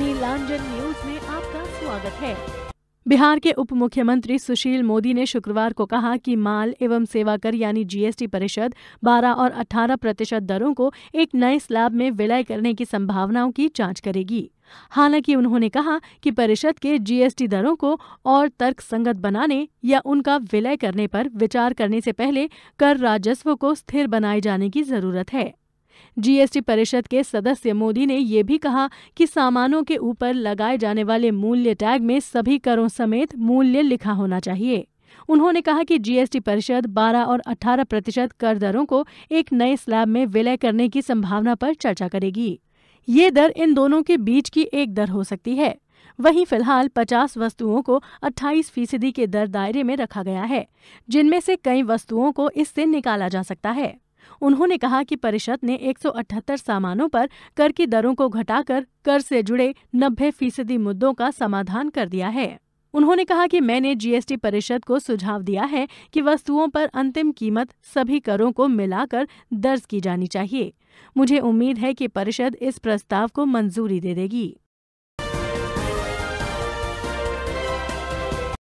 नीलांजन news में आपका स्वागत है बिहार के उप मुख्यमंत्री सुशील मोदी ने शुक्रवार को कहा कि माल एवं सेवा कर यानी जीएसटी परिषद 12 और 18 प्रतिशत दरों को एक नए स्लैब में विलय करने की संभावनाओं की जांच करेगी हालांकि उन्होंने कहा कि परिषद के जीएसटी दरों को और तर्कसंगत बनाने या उनका विलय करने पर विचार करने से पहले कर राजस्व को स्थिर बनाए जाने की जरूरत है जीएसटी परिषद के सदस्य मोदी ने ये भी कहा कि सामानों के ऊपर लगाए जाने वाले मूल्य टैग में सभी करों समेत मूल्य लिखा होना चाहिए उन्होंने कहा कि जीएसटी परिषद 12 और 18 प्रतिशत कर दरों को एक नए स्लैब में विलय करने की संभावना पर चर्चा करेगी ये दर इन दोनों के बीच की एक दर हो सकती है वहीं फिलहाल 50 वस्तुओं को 28 फीसदी के दर दायरे में रखा गया है जिनमें से कई वस्तुओं को इससे निकाला जा सकता है उन्होंने कहा कि परिषद ने 178 सामानों पर कर की दरों को घटाकर कर से जुड़े नब्बे फीसदी मुद्दों का समाधान कर दिया है उन्होंने कहा कि मैंने जीएसटी परिषद को सुझाव दिया है कि वस्तुओं पर अंतिम कीमत सभी करों को मिलाकर दर्ज की जानी चाहिए मुझे उम्मीद है कि परिषद इस प्रस्ताव को मंजूरी दे देगी